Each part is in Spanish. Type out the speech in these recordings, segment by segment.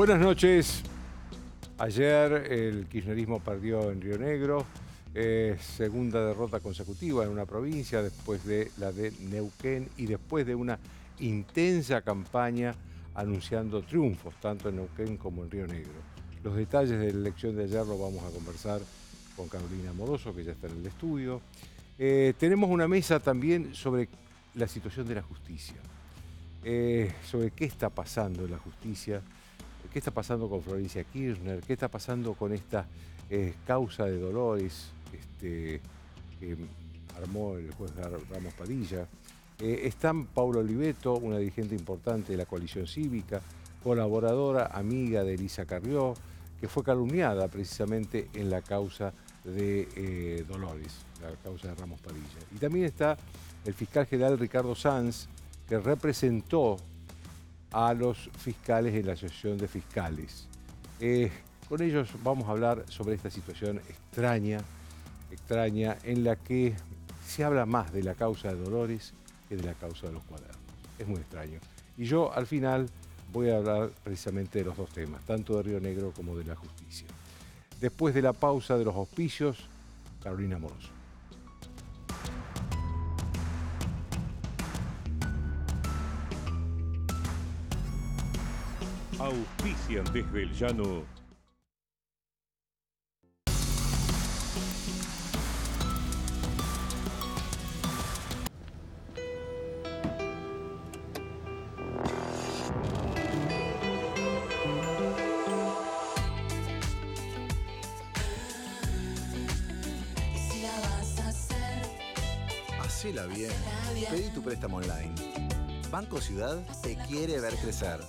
Buenas noches. Ayer el kirchnerismo perdió en Río Negro, eh, segunda derrota consecutiva en una provincia después de la de Neuquén y después de una intensa campaña anunciando triunfos tanto en Neuquén como en Río Negro. Los detalles de la elección de ayer lo vamos a conversar con Carolina Moroso, que ya está en el estudio. Eh, tenemos una mesa también sobre la situación de la justicia, eh, sobre qué está pasando en la justicia ¿Qué está pasando con Florencia Kirchner? ¿Qué está pasando con esta eh, causa de Dolores este, que armó el juez Ramos Padilla? Eh, están Paulo Oliveto, una dirigente importante de la coalición cívica, colaboradora, amiga de Elisa Carrió, que fue calumniada precisamente en la causa de eh, Dolores, la causa de Ramos Padilla. Y también está el fiscal general Ricardo Sanz, que representó a los fiscales de la Asociación de Fiscales. Eh, con ellos vamos a hablar sobre esta situación extraña, extraña, en la que se habla más de la causa de Dolores que de la causa de los cuadernos. Es muy extraño. Y yo al final voy a hablar precisamente de los dos temas, tanto de Río Negro como de la justicia. Después de la pausa de los hospicios, Carolina Moroso. Auspician desde el llano. Hacela bien. Pedí tu préstamo online. Banco Ciudad te quiere ver crecer.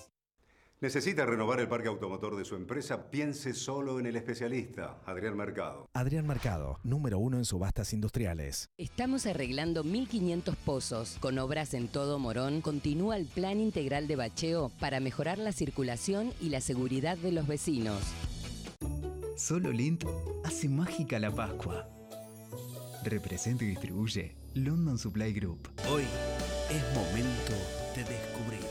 ¿Necesita renovar el parque automotor de su empresa? Piense solo en el especialista, Adrián Mercado. Adrián Mercado, número uno en subastas industriales. Estamos arreglando 1.500 pozos. Con obras en todo Morón, continúa el plan integral de bacheo para mejorar la circulación y la seguridad de los vecinos. Solo Lint hace mágica la Pascua. Representa y distribuye London Supply Group. Hoy es momento de descubrir.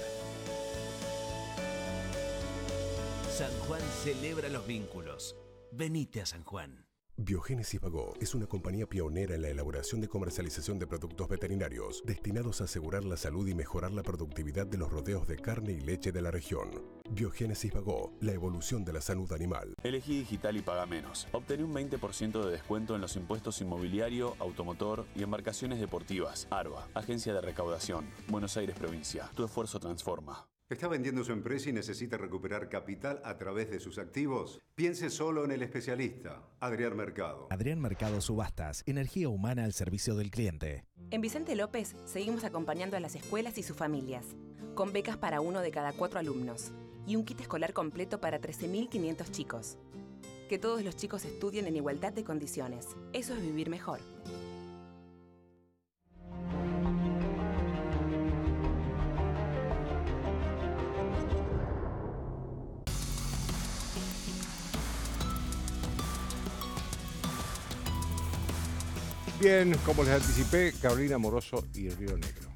San Juan celebra los vínculos. Venite a San Juan. Biogénesis Vagó es una compañía pionera en la elaboración y comercialización de productos veterinarios destinados a asegurar la salud y mejorar la productividad de los rodeos de carne y leche de la región. Biogénesis Bagó, la evolución de la salud animal. Elegí digital y paga menos. Obtení un 20% de descuento en los impuestos inmobiliario, automotor y embarcaciones deportivas. ARBA, Agencia de Recaudación, Buenos Aires Provincia. Tu esfuerzo transforma. ¿Está vendiendo su empresa y necesita recuperar capital a través de sus activos? Piense solo en el especialista, Adrián Mercado. Adrián Mercado Subastas, energía humana al servicio del cliente. En Vicente López seguimos acompañando a las escuelas y sus familias, con becas para uno de cada cuatro alumnos y un kit escolar completo para 13.500 chicos. Que todos los chicos estudien en igualdad de condiciones. Eso es vivir mejor. Bien, como les anticipé, Carolina Moroso y Río Negro.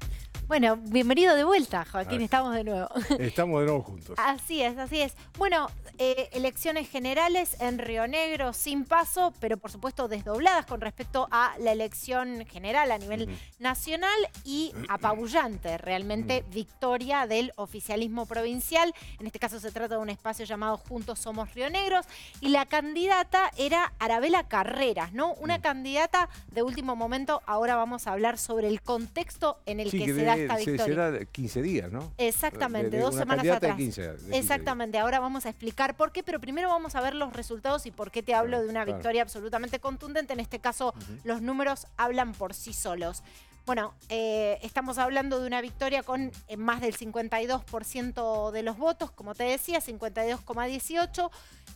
Bueno, bienvenido de vuelta, Joaquín, ah. estamos de nuevo. Estamos de nuevo juntos. Así es, así es. Bueno, eh, elecciones generales en Río Negro sin paso, pero por supuesto desdobladas con respecto a la elección general a nivel nacional y apabullante, realmente mm. victoria del oficialismo provincial. En este caso se trata de un espacio llamado Juntos Somos Río Negros y la candidata era Arabela Carreras, ¿no? Una mm. candidata de último momento. Ahora vamos a hablar sobre el contexto en el que, se da esta victoria. Se, 15 días, ¿no? Exactamente, dos semanas atrás. Exactamente, ahora vamos a explicar por qué, pero primero vamos a ver los resultados y por qué te hablo de una victoria absolutamente contundente. En este caso, los números hablan por sí solos. Bueno, eh, estamos hablando de una victoria con eh, más del 52% de los votos, como te decía, 52,18%,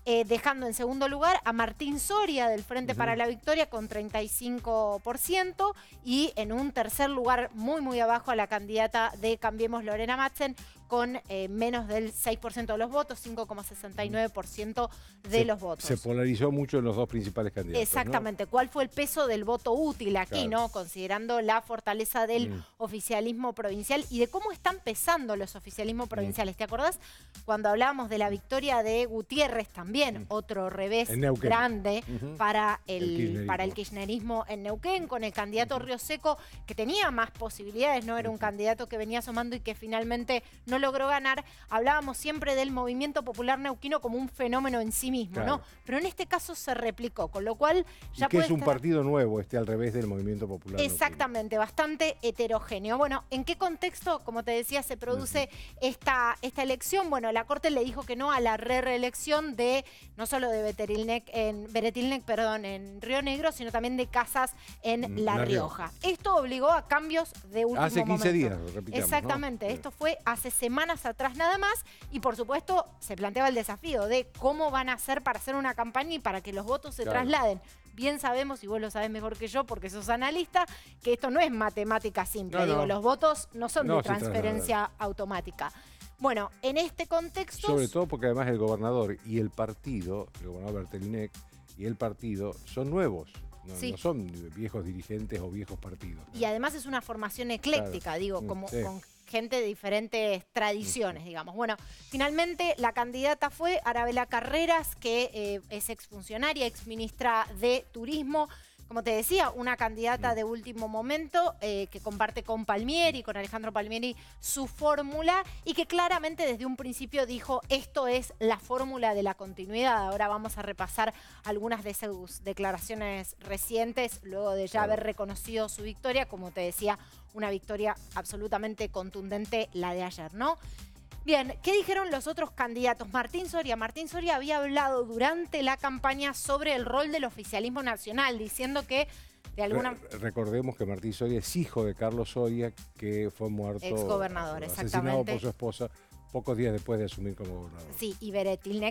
eh, dejando en segundo lugar a Martín Soria del Frente para la Victoria con 35% y en un tercer lugar muy muy abajo a la candidata de Cambiemos Lorena Matzen con eh, menos del 6% de los votos, 5,69% de los votos. Se polarizó mucho en los dos principales candidatos. Exactamente. ¿Cuál fue el peso del voto útil aquí, no? Considerando la fortaleza del mm. oficialismo provincial y de cómo están pesando los oficialismos mm. provinciales. ¿Te acordás cuando hablábamos de la victoria de Gutiérrez también? Mm. Otro revés grande para, el, para el kirchnerismo en Neuquén, con el candidato Río Seco, que tenía más posibilidades, ¿no? Era un candidato que venía sumando y que finalmente no logró ganar, hablábamos siempre del movimiento popular neuquino como un fenómeno en sí mismo, ¿no? Pero en este caso se replicó, con lo cual ya que es un partido nuevo este al revés del movimiento popular. Exactamente, bastante heterogéneo. Bueno, ¿en qué contexto, como te decía, se produce esta, esta elección? Bueno, la Corte le dijo que no a la reelección de no solo de en Beretilnec, perdón, en Río Negro, sino también de casas en mm, La, Rioja. Esto obligó a cambios de último Hace 15 días, repitamos, Exactamente, esto fue hace semanas atrás nada más. Y por supuesto, se planteaba el desafío de cómo van a hacer para hacer una campaña y para que los votos se trasladen bien sabemos, y vos lo sabés mejor que yo porque sos analista, que esto no es matemática simple. Digo, los votos no son de transferencia automática. Bueno, en este contexto... Sobre todo porque además el gobernador y el partido, el gobernador Bertelinek y el partido son nuevos. No, son viejos dirigentes o viejos partidos. Y además es una formación ecléctica, digo, mm, como con gente de diferentes tradiciones, digamos. Bueno, finalmente la candidata fue Arabela Carreras, que eh, es exfuncionaria, exministra de Turismo como te decía, una candidata de último momento eh, que comparte con Palmieri, con Alejandro Palmieri, su fórmula y que claramente desde un principio dijo, esto es la fórmula de la continuidad. Ahora vamos a repasar algunas de sus declaraciones recientes, luego de ya haber reconocido su victoria, como te decía, una victoria absolutamente contundente la de ayer, ¿no? Bien, ¿qué dijeron los otros candidatos? Martín Soria. Martín Soria había hablado durante la campaña sobre el rol del oficialismo nacional, diciendo que de alguna... recordemos que Martín Soria es hijo de Carlos Soria, que fue muerto... Exgobernador, eh, asesinado exactamente. por su esposa pocos días después de asumir como gobernador. Sí, y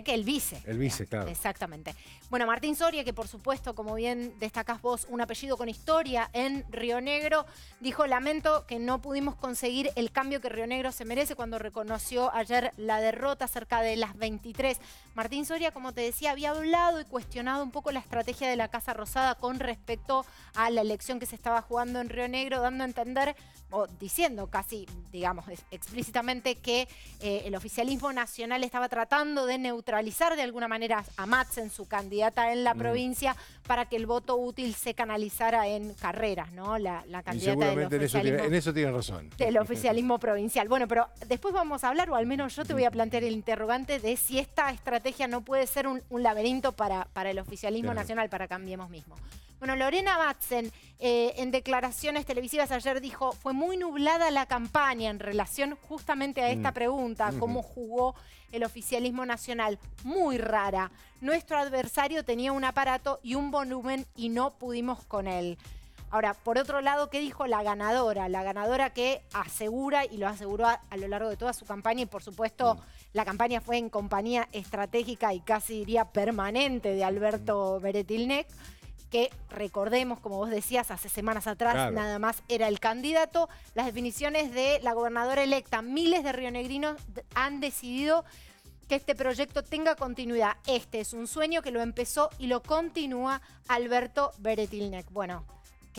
que el vice. El vice, claro. Exactamente. Bueno, Martín Soria, que por supuesto, como bien destacás vos, un apellido con historia en Río Negro, dijo, lamento que no pudimos conseguir el cambio que Río Negro se merece cuando reconoció ayer la derrota cerca de las 23. Martín Soria, como te decía, había hablado y cuestionado un poco la estrategia de la Casa Rosada con respecto a la elección que se estaba jugando en Río Negro, dando a entender, o diciendo casi, digamos, explícitamente que... Eh, eh, el oficialismo nacional estaba tratando de neutralizar de alguna manera a en su candidata en la mm. provincia, para que el voto útil se canalizara en carreras, ¿no? La, candidata del oficialismo, en, eso tiene, razón. Del oficialismo provincial. Bueno, pero después vamos a hablar, o al menos yo te voy a plantear el interrogante de si esta estrategia no puede ser un, laberinto para, para el oficialismo nacional, para Cambiemos Mismo. Bueno, Lorena Batzen eh, en declaraciones televisivas ayer dijo, fue muy nublada la campaña en relación justamente a esta mm. pregunta, cómo jugó el oficialismo nacional. Muy rara. Nuestro adversario tenía un aparato y un volumen y no pudimos con él. Ahora, por otro lado, ¿qué dijo la ganadora? La ganadora que asegura y lo aseguró a, lo largo de toda su campaña y por supuesto mm. la campaña fue en compañía estratégica y casi diría permanente de Alberto mm. Beretilnek que recordemos, como vos decías, hace semanas atrás nada más era el candidato. Las definiciones de la gobernadora electa, miles de rionegrinos han decidido que este proyecto tenga continuidad. Este es un sueño que lo empezó y lo continúa Alberto Beretilnek. Bueno,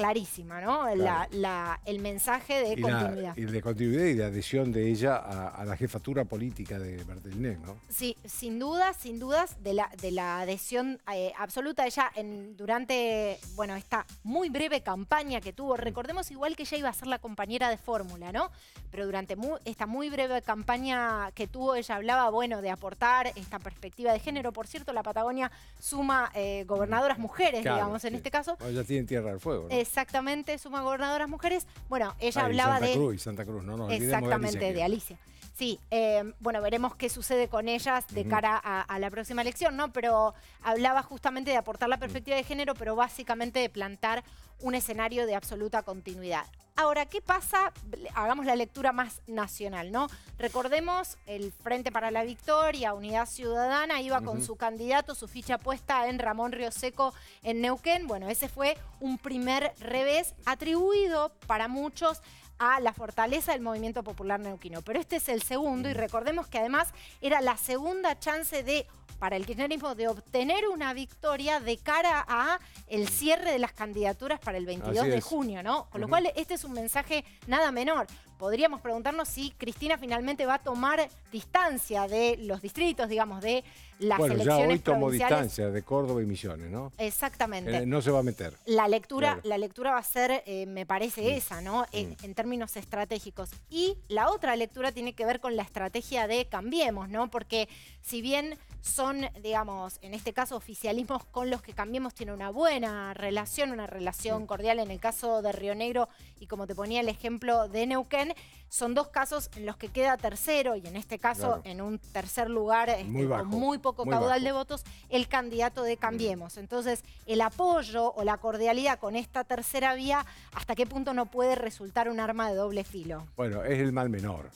clarísima, ¿no? el mensaje de continuidad. y de continuidad y de adhesión de ella a, la jefatura política de Martínez. ¿no? Sí, sin dudas, sin dudas, de la, de la adhesión eh, absoluta de ella en, durante, bueno, esta muy breve campaña que tuvo. Recordemos igual que ella iba a ser la compañera de fórmula, ¿no? Pero durante esta muy breve campaña que tuvo, ella hablaba, bueno, de aportar esta perspectiva de género. Por cierto, la Patagonia suma eh, gobernadoras mujeres, digamos, en este caso. Bueno, ya tienen tierra al fuego, ¿no? Eh, Exactamente, suma gobernadoras mujeres. Bueno, ella hablaba Santa de. Cruz, Santa Cruz, no no, Exactamente, De Alicia. Sí, em, bueno, veremos qué sucede con ellas de cara a, la próxima elección, ¿no? Pero hablaba justamente de aportar la perspectiva de género, pero básicamente de plantar un escenario de absoluta continuidad. Ahora, ¿qué pasa? Hagamos la lectura más nacional, ¿no? Recordemos, el Frente para la Victoria, Unidad Ciudadana, iba con su candidato, su ficha puesta en Ramón Río Seco en Neuquén. Bueno, ese fue un primer revés atribuido para muchos a la fortaleza del movimiento popular neuquino. Pero este es el segundo y mm. recordemos que además era la segunda chance de para el kirchnerismo de obtener una victoria de cara a el mm. cierre de las candidaturas para el 22 de junio, ¿no? Con lo cual este es un mensaje nada menor podríamos preguntarnos si Cristina finalmente va a tomar distancia de los distritos, digamos, de las bueno, ya hoy tomó distancia de Córdoba y Misiones, ¿no? Exactamente. Eh, no se va a meter. La lectura, la lectura va a ser, eh, me parece, mm. esa, ¿no? Mm. En, términos estratégicos. Y la otra lectura tiene que ver con la estrategia de Cambiemos, ¿no? Porque si bien son, digamos, en este caso oficialismos con los que Cambiemos tiene una buena relación, una relación mm. cordial en el caso de Río Negro y como te ponía el ejemplo de Neuquén, son dos casos en los que queda tercero y en este caso en un tercer lugar este, con muy poco caudal de votos el candidato de Cambiemos. Entonces el apoyo o la cordialidad con esta tercera vía, ¿hasta qué punto no puede resultar un arma de doble filo? Bueno, es el mal menor.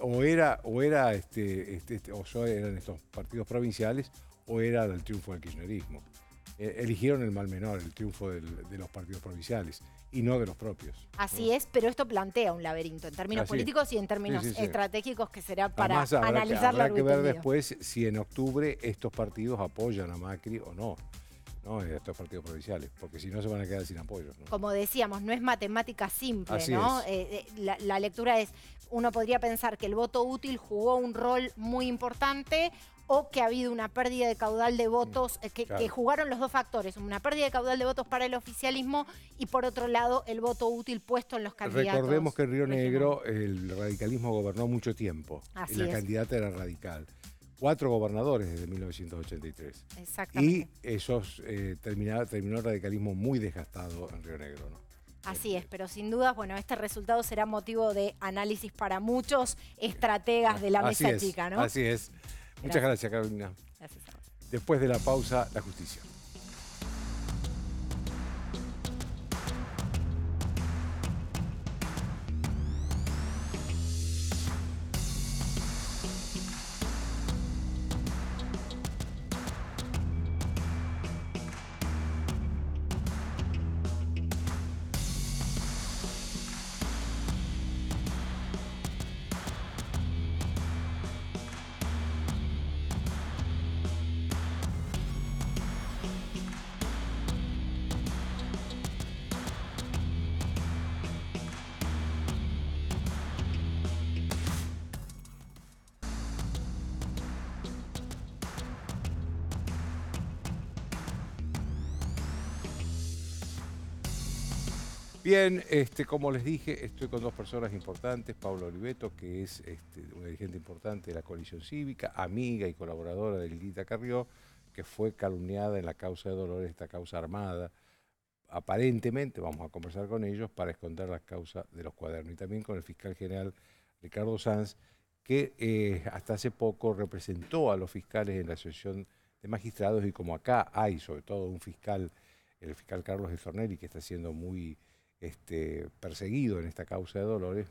o era, o era este, este, o eran estos partidos provinciales o era el triunfo del kirchnerismo. E, eligieron el mal menor, el triunfo de los partidos provinciales y no de los propios. Así es, pero esto plantea un laberinto en términos políticos y en términos estratégicos que será para analizarlo. habrá analizar que, ver después si en octubre estos partidos apoyan a Macri o no estos partidos provinciales, porque si no se van a quedar sin apoyo. Como decíamos, no es matemática simple, ¿no? Eh, eh, la, lectura es, uno podría pensar que el voto útil jugó un rol muy importante o que ha habido una pérdida de caudal de votos, mm, eh, que, jugaron los dos factores, una pérdida de caudal de votos para el oficialismo y por otro lado el voto útil puesto en los candidatos. Recordemos que en Río Negro el radicalismo gobernó mucho tiempo y la candidata era radical cuatro gobernadores desde 1983. Exactamente. Y esos, eh, terminó, el radicalismo muy desgastado en Río Negro. Así este, es, pero sin dudas, bueno, este resultado será motivo de análisis para muchos estrategas de la mesa chica, ¿no? Así es. Muchas gracias, gracias Carolina. Gracias. Después de la pausa, la justicia. Bien, este, como les dije, estoy con dos personas importantes, Pablo Oliveto, que es este, una dirigente importante de la coalición cívica, amiga y colaboradora de Lilita Carrió, que fue calumniada en la causa de Dolores, esta causa armada. Aparentemente, vamos a conversar con ellos para esconder la causa de los cuadernos. Y también con el fiscal general Ricardo Sanz, que eh, hasta hace poco representó a los fiscales en la Asociación de Magistrados y como acá hay sobre todo un fiscal, el fiscal Carlos de Fornelli, que está siendo muy este, perseguido en esta causa de Dolores,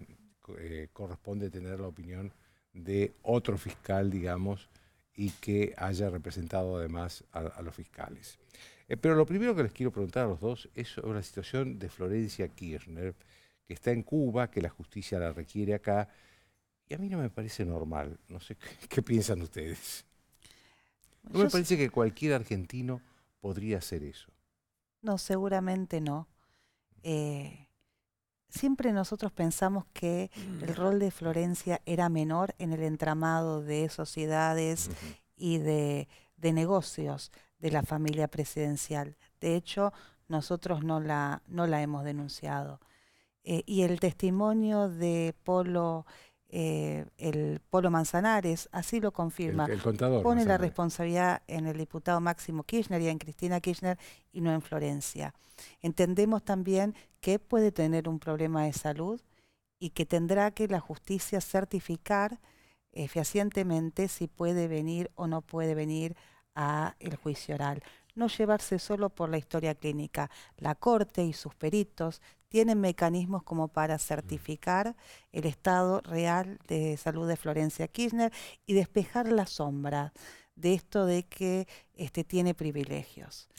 eh, corresponde tener la opinión de otro fiscal, digamos, y que haya representado además a, los fiscales. Eh, pero lo primero que les quiero preguntar a los dos es sobre la situación de Florencia Kirchner, que está en Cuba, que la justicia la requiere acá, y a mí no me parece normal. No sé qué, qué piensan ustedes. No me parece que cualquier argentino podría hacer eso. No, seguramente no. Eh, siempre nosotros pensamos que mm. el rol de Florencia era menor en el entramado de sociedades y de, de, negocios de la familia presidencial. De hecho, nosotros no la, hemos denunciado. Eh, y el testimonio de Polo eh, el Polo Manzanares, así lo confirma. El, contador. Pone la responsabilidad en el diputado Máximo Kirchner y en Cristina Kirchner y no en Florencia. Entendemos también que puede tener un problema de salud y que tendrá que la justicia certificar eficientemente si puede venir o no puede venir a el juicio oral. No llevarse solo por la historia clínica. La Corte y sus peritos tienen mecanismos como para certificar el estado real de salud de Florencia Kirchner y despejar la sombra de esto de que este, tiene privilegios.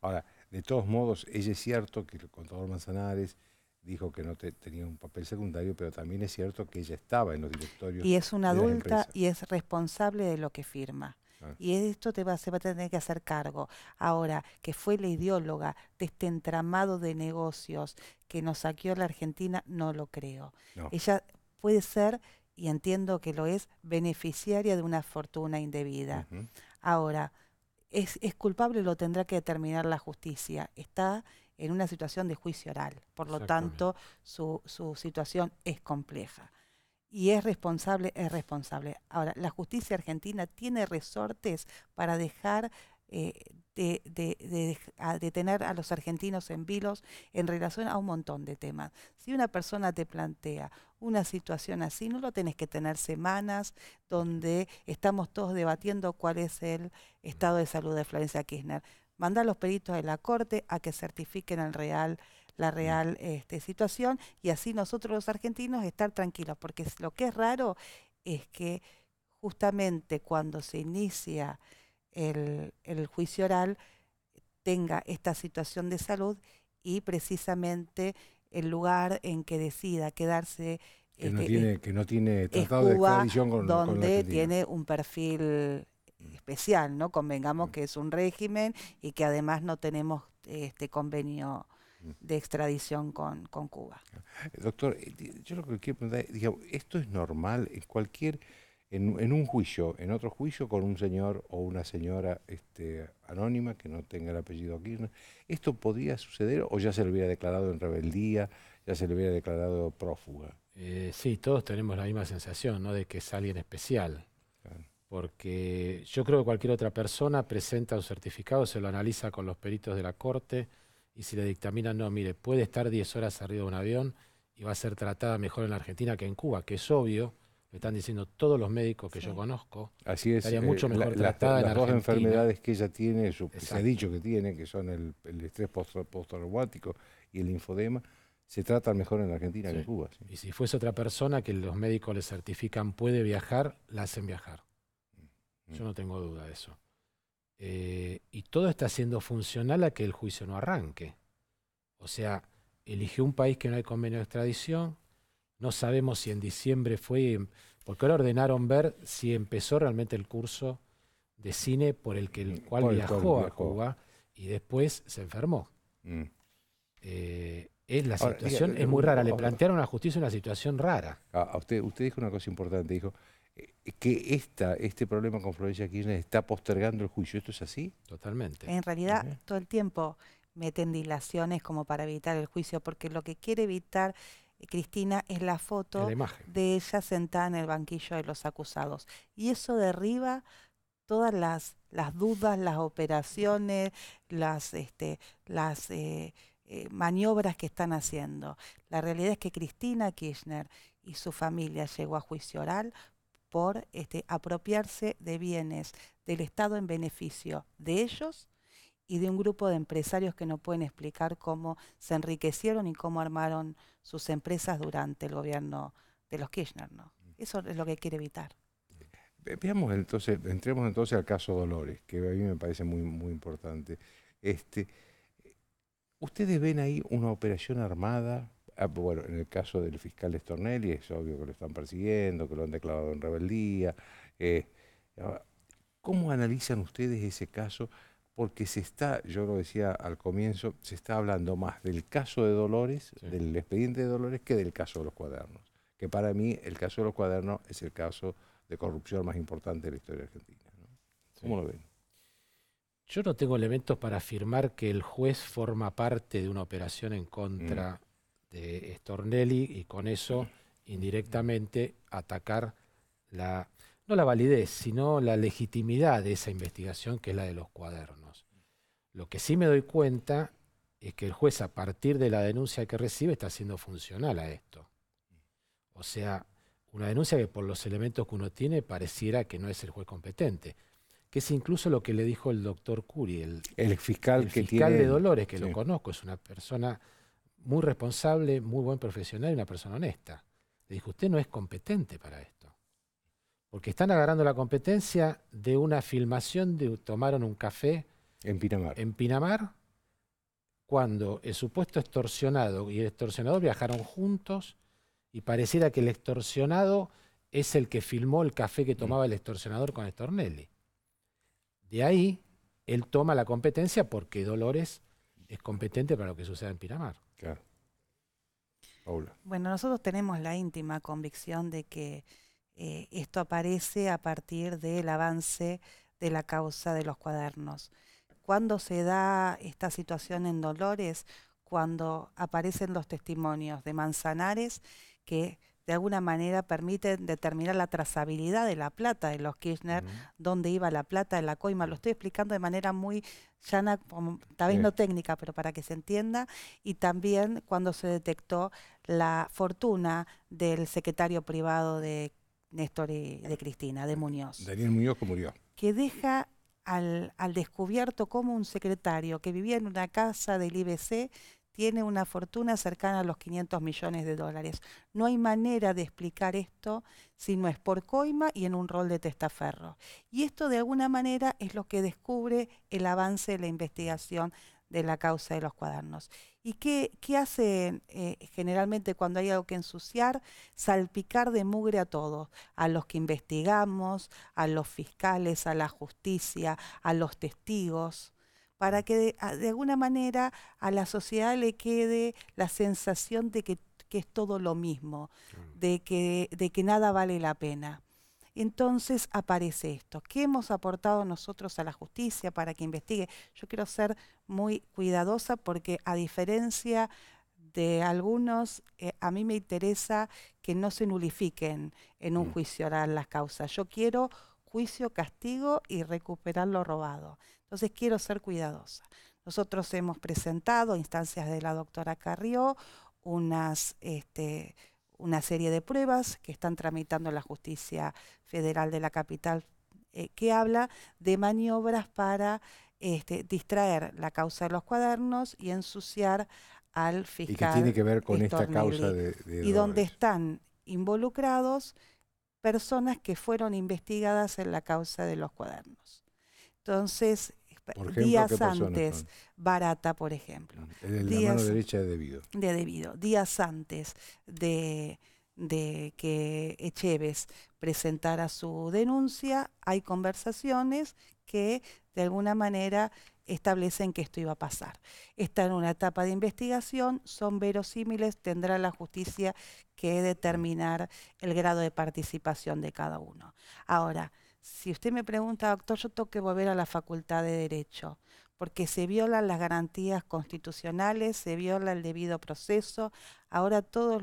Ahora, de todos modos, ella es cierto que el contador Manzanares dijo que no tenía un papel secundario, pero también es cierto que ella estaba en los directorios. Y es una adulta y es responsable de lo que firma. Y esto te va, se va a tener que hacer cargo. Ahora, que fue la ideóloga de este entramado de negocios que nos saqueó la Argentina, no lo creo. Ella puede ser, y entiendo que lo es, beneficiaria de una fortuna indebida. Ahora, es, culpable culpable, lo tendrá que determinar la justicia. Está en una situación de juicio oral. Por lo tanto, su situación es compleja y es responsable, es responsable. Ahora, la justicia argentina tiene resortes para dejar eh, de, de, tener a los argentinos en vilos en relación a un montón de temas. Si una persona te plantea una situación así, no lo tenés que tener semanas donde estamos todos debatiendo cuál es el estado de salud de Florencia Kirchner. Manda a los peritos de la Corte a que certifiquen el real la real este, situación y así nosotros los argentinos estar tranquilos, porque lo que es raro es que justamente cuando se inicia el, juicio oral tenga esta situación de salud y precisamente el lugar en que decida quedarse que, no, este, tiene, tratado de extradición con donde tiene un perfil mm. especial, ¿no? Convengamos mm. que es un régimen y que además no tenemos este convenio de extradición con, Cuba. Doctor, eh, yo lo que quiero preguntar, digamos, ¿esto es normal en cualquier, en, un juicio, en otro juicio con un señor o una señora este, anónima que no tenga el apellido aquí? ¿Esto podría suceder o ya se le hubiera declarado en rebeldía, ya se le hubiera declarado prófuga? Eh, sí, todos tenemos la misma sensación, ¿no? De que es alguien especial. Porque yo creo que cualquier otra persona presenta un certificado, se lo analiza con los peritos de la corte, y si le dictamina no, mire, puede estar 10 horas arriba de un avión y va a ser tratada mejor en la Argentina que en Cuba, que es obvio, me están diciendo todos los médicos que yo conozco. Así es. Estaría eh, mucho mejor tratada las dos enfermedades que ella tiene, su, se ha dicho que tiene, que son el, el estrés postraumático y el infodema, se tratan mejor en la Argentina que en Cuba. Y si fuese otra persona que los médicos le certifican puede viajar, la hacen viajar. Mm. Yo no tengo duda de eso. Eh, y todo está siendo funcional a que el juicio no arranque. O sea, eligió un país que no hay convenio de extradición, no sabemos si en diciembre fue, porque ahora ordenaron ver si empezó realmente el curso de cine por el, que, mm, cual viajó, a Cuba y después se enfermó. Mm. Eh, es la situación, es muy rara. Le plantearon a la justicia una situación rara. Ah, usted, usted dijo una cosa importante, dijo, eh, que este problema con Florencia Kirchner está postergando el juicio. ¿Esto es así? Totalmente. En realidad, todo el tiempo meten dilaciones como para evitar el juicio, porque lo que quiere evitar eh, Cristina es la foto de ella sentada en el banquillo de los acusados. Y eso derriba todas las, dudas, las operaciones, las, este, eh, maniobras que están haciendo. La realidad es que Cristina Kirchner y su familia llegó a juicio oral por este, apropiarse de bienes del Estado en beneficio de ellos y de un grupo de empresarios que no pueden explicar cómo se enriquecieron y cómo armaron sus empresas durante el gobierno de los Kirchner. ¿no? Eso es lo que quiere evitar. Veamos entonces, entremos entonces al caso Dolores, que a mí me parece muy, muy importante. Este, ¿Ustedes ven ahí una operación armada Ah, pues bueno, en el caso del fiscal Estornelli es obvio que lo están persiguiendo, que lo han declarado en rebeldía. Eh, ah, ¿Cómo analizan ustedes ese caso? Porque se está, yo lo decía al comienzo, se está hablando más del caso de Dolores, del expediente de Dolores, que del caso de los cuadernos. Que para mí el caso de los cuadernos es el caso de corrupción más importante de la historia argentina. ¿Cómo lo ven? Yo no tengo elementos para afirmar que el juez forma parte de una operación en contra mm de este, Stornelli y con eso indirectamente atacar la, no la validez, sino la legitimidad de esa investigación que es la de los cuadernos. Lo que sí me doy cuenta es que el juez a partir de la denuncia que recibe está siendo funcional a esto. O sea, una denuncia que por los elementos que uno tiene pareciera que no es el juez competente. Que es incluso lo que le dijo el doctor Curi, el, fiscal, de Dolores, que lo conozco, es una persona muy responsable, muy buen profesional y una persona honesta. Le dijo, usted no es competente para esto. Porque están agarrando la competencia de una filmación de tomaron un café en Pinamar. En Pinamar, cuando el supuesto extorsionado y el extorsionador viajaron juntos y pareciera que el extorsionado es el que filmó el café que mm. tomaba el extorsionador con Estornelli. De ahí, él toma la competencia porque Dolores es competente para lo que sucede en Pinamar. Paula. Bueno, nosotros tenemos la íntima convicción de que eh, esto aparece a partir del avance de la causa de los cuadernos. ¿Cuándo se da esta situación en Dolores? Cuando aparecen los testimonios de Manzanares que de alguna manera permiten determinar la trazabilidad de la plata de los Kirchner, dónde iba la plata de la coima. Lo estoy explicando de manera muy llana, tal vez no técnica, pero para que se entienda. Y también cuando se detectó la fortuna del secretario privado de Néstor y de Cristina, de Muñoz. Daniel Muñoz que murió. Que deja al, al, descubierto como un secretario que vivía en una casa del IBC tiene una fortuna cercana a los 500 millones de dólares. No hay manera de explicar esto si no es por coima y en un rol de testaferro. Y esto de alguna manera es lo que descubre el avance de la investigación de la causa de los cuadernos. ¿Y qué, qué hace eh, generalmente cuando hay algo que ensuciar? Salpicar de mugre a todos, a los que investigamos, a los fiscales, a la justicia, a los testigos para que ah, de, alguna manera a la sociedad le quede la sensación de que, es todo lo mismo, de, que, nada vale la pena. Entonces aparece esto. ¿Qué hemos aportado nosotros a la justicia para que investigue? Yo quiero ser muy cuidadosa porque a diferencia de algunos, eh, a mí me interesa que no se nulifiquen en un mm. juicio oral las causas. Yo quiero juicio, castigo y recuperar lo robado. Entonces quiero ser cuidadosa. Nosotros hemos presentado instancias de la doctora Carrió, unas, este, una serie de pruebas que están tramitando la justicia federal de la capital eh, que habla de maniobras para este, distraer la causa de los cuadernos y ensuciar al fiscal. Y que tiene que ver con esta causa de, de Y donde están involucrados personas que fueron investigadas en la causa de los cuadernos. Entonces, días antes. Barata, por ejemplo. Ah, el, días, la derecha de Debido. De Debido. Días antes de que Echeves presentara su denuncia, hay conversaciones que de alguna manera establecen que esto iba a pasar. Está en una etapa de investigación, son verosímiles, tendrá la justicia que determinar el grado de participación de cada uno. Ahora, si usted me pregunta, doctor, yo tengo que volver a la facultad de Derecho, porque se violan las garantías constitucionales, se viola el debido proceso. Ahora todas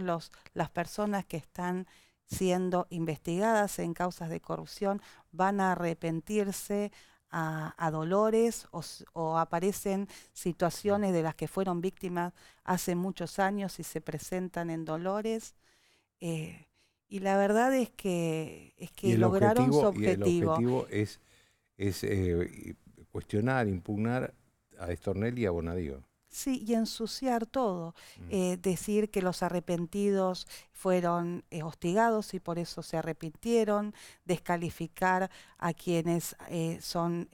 las personas que están siendo investigadas en causas de corrupción van a arrepentirse a, dolores o, aparecen situaciones de las que fueron víctimas hace muchos años y se presentan en dolores. Eh, y la verdad es que, es que lograron su objetivo. Y el objetivo es, eh, cuestionar, impugnar a Estornel y a Bonadío. Sí, y ensuciar todo. Mm. Eh, decir que los arrepentidos fueron eh, hostigados y por eso se arrepintieron, descalificar a quienes son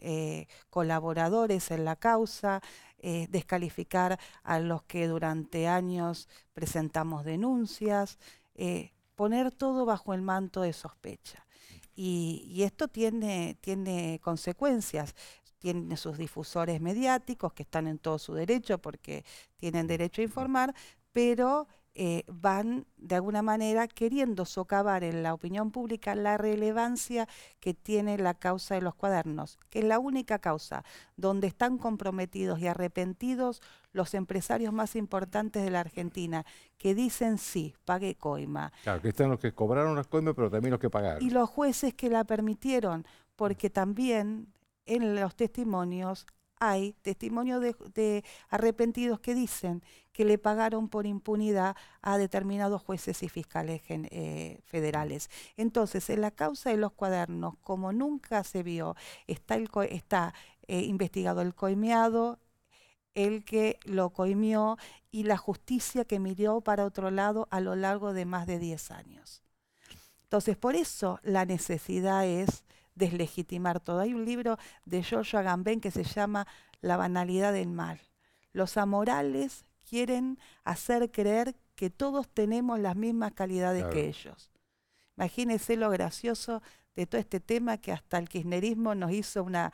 colaboradores en la causa, descalificar a los que durante años presentamos denuncias poner todo bajo el manto de sospecha. Y, esto tiene, tiene consecuencias tiene sus difusores mediáticos que están en todo su derecho porque tienen derecho a informar, pero eh, van de alguna manera queriendo socavar en la opinión pública la relevancia que tiene la causa de los cuadernos, que es la única causa donde están comprometidos y arrepentidos los empresarios más importantes de la Argentina, que dicen sí, pague coima. Claro, que están los que cobraron las coimas, pero también los que pagaron. Y los jueces que la permitieron, porque también en los testimonios hay testimonios de arrepentidos que dicen que le pagaron por impunidad a determinados jueces y fiscales eh, federales. Entonces, en la causa de los cuadernos, como nunca se vio, está, eh, investigado el coimeado, el que lo coimió y la justicia que miró para otro lado a lo largo de más de 10 años. Entonces, por eso la necesidad es deslegitimar todo. Hay un libro de Giorgio Agamben que se llama La banalidad del mal. Los amorales quieren hacer creer que todos tenemos las mismas calidades que ellos. Imagínese lo gracioso de todo este tema que hasta el kirchnerismo nos hizo una,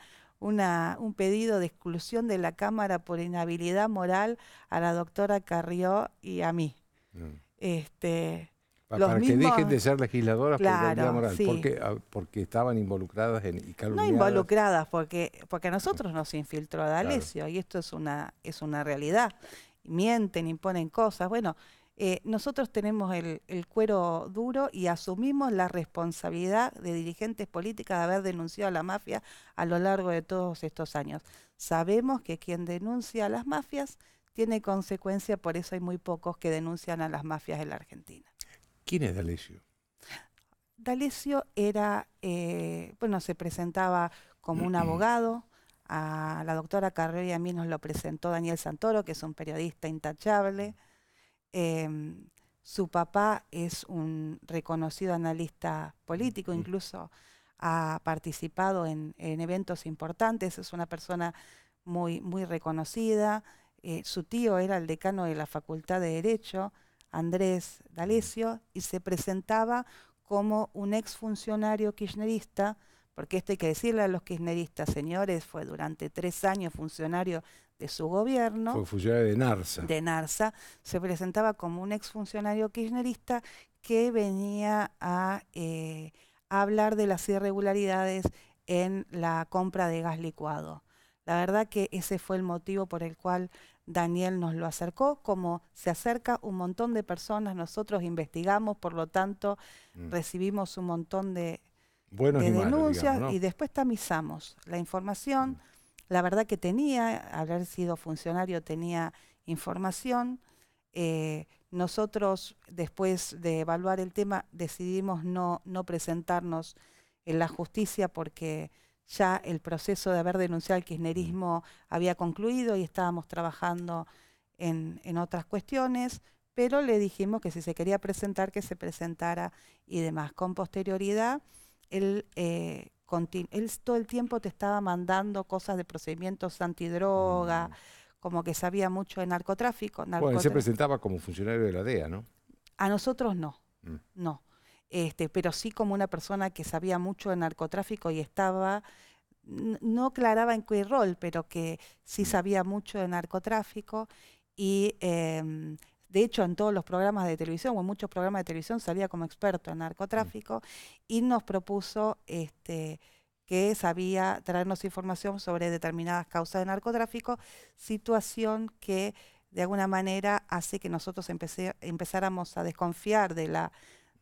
un pedido de exclusión de la Cámara por inhabilidad moral a la doctora Carrió y a mí. Mm. Este, para, que dejen de ser legisladoras por inhabilidad moral, ah, porque, estaban involucradas en, No involucradas, porque, porque a nosotros nos infiltró D'Alessio y esto es una, es una realidad mienten, imponen cosas. Bueno, eh, nosotros tenemos el, cuero duro y asumimos la responsabilidad de dirigentes políticas de haber denunciado a la mafia a lo largo de todos estos años. Sabemos que quien denuncia a las mafias tiene consecuencia, por eso hay muy pocos que denuncian a las mafias en la Argentina. ¿Quién es D'Alessio? D'Alessio era, eh, bueno, se presentaba como un abogado, a la doctora Carrero y a mí nos lo presentó Daniel Santoro, que es un periodista intachable. Em, su papá es un reconocido analista político, incluso ha participado en, eventos importantes, es una persona muy, reconocida. Eh, su tío era el decano de la Facultad de Derecho, Andrés D'Alessio, y se presentaba como un exfuncionario kirchnerista porque esto hay que decirle a los kirchneristas, señores, fue durante tres años funcionario de su gobierno. Fue funcionario de Narsa. De Narsa. Se presentaba como un exfuncionario kirchnerista que venía a, eh, hablar de las irregularidades en la compra de gas licuado. La verdad que ese fue el motivo por el cual Daniel nos lo acercó, como se acerca un montón de personas, nosotros investigamos, por lo tanto mm. recibimos un montón de de denuncias y después tamizamos la información. Mm. La verdad que tenía, haber sido funcionario tenía información. Eh, nosotros, después de evaluar el tema, decidimos no, presentarnos en la justicia porque ya el proceso de haber denunciado el kirchnerismo mm. había concluido y estábamos trabajando en otras cuestiones pero le dijimos que si se quería presentar, que se presentara y demás. Con posterioridad él, eh, él todo el tiempo te estaba mandando cosas de procedimientos antidroga, mm. como que sabía mucho de narcotráfico. Bueno, él se presentaba como funcionario de la DEA, ¿no? A nosotros no, mm. no. Este, pero sí como una persona que sabía mucho de narcotráfico y estaba no aclaraba en qué rol, pero que sí mm. sabía mucho de narcotráfico y em, de hecho, en todos los programas de televisión o en muchos programas de televisión salía como experto en narcotráfico y nos propuso este, que sabía traernos información sobre determinadas causas de narcotráfico, situación que de alguna manera hace que nosotros empezáramos a desconfiar de la,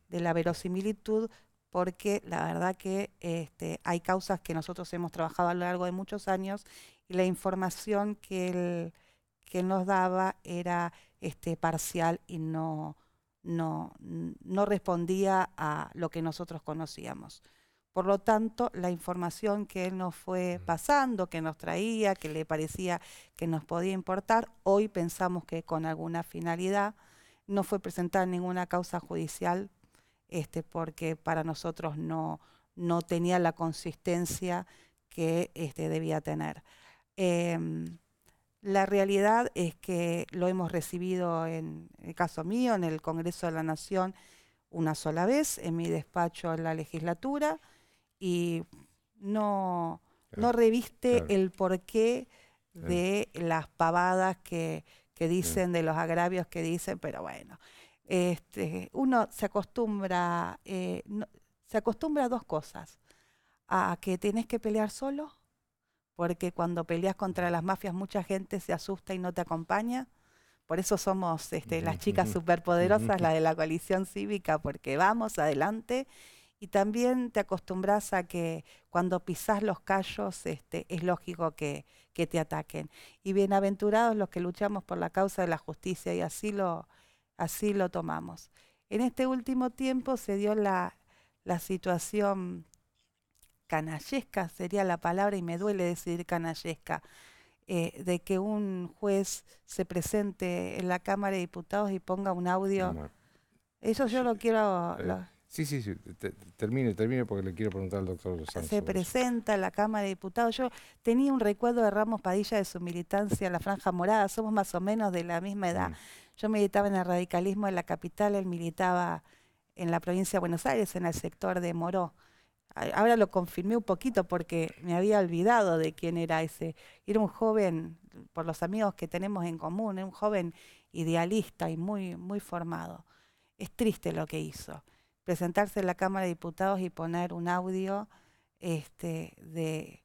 verosimilitud porque la verdad que este, hay causas que nosotros hemos trabajado a lo largo de muchos años y la información que que él nos daba era este, parcial y no, no, no respondía a lo que nosotros conocíamos. Por lo tanto, la información que él nos fue mm. pasando, que nos traía, que le parecía que nos podía importar, hoy pensamos que con alguna finalidad no fue presentada ninguna causa judicial, este, porque para nosotros no, no tenía la consistencia que este, debía tener. Em, la realidad es que lo hemos recibido, en el caso mío, en el Congreso de la Nación una sola vez, en mi despacho en la legislatura, y no, no reviste el porqué de las pavadas que, dicen, de los agravios que dicen, pero bueno, este, uno se acostumbra, eh, se acostumbra a dos cosas, a que tenés que pelear solo porque cuando peleas contra las mafias mucha gente se asusta y no te acompaña. Por eso somos este, las chicas superpoderosas, las de la coalición cívica, porque vamos adelante y también te acostumbras a que cuando pisas los callos este, es lógico que, que, te ataquen. Y bienaventurados los que luchamos por la causa de la justicia y así lo, así lo tomamos. En este último tiempo se dio la, la situación canallesca sería la palabra y me duele decir canallesca, eh, de que un juez se presente en la Cámara de Diputados y ponga un audio. Eso yo lo eh, quiero... Eh, sí, sí, sí, termine, termine porque le quiero preguntar al doctor Se presenta en la Cámara de Diputados. Yo tenía un recuerdo de Ramos Padilla de su militancia en la Franja Morada, somos más o menos de la misma edad. Mm. Yo militaba en el radicalismo en la capital, él militaba en la provincia de Buenos Aires, en el sector de Moró ahora lo confirmé un poquito porque me había olvidado de quién era ese. Era un joven, por los amigos que tenemos en común, un joven idealista y muy, muy formado. Es triste lo que hizo. Presentarse en la Cámara de Diputados y poner un audio este, de,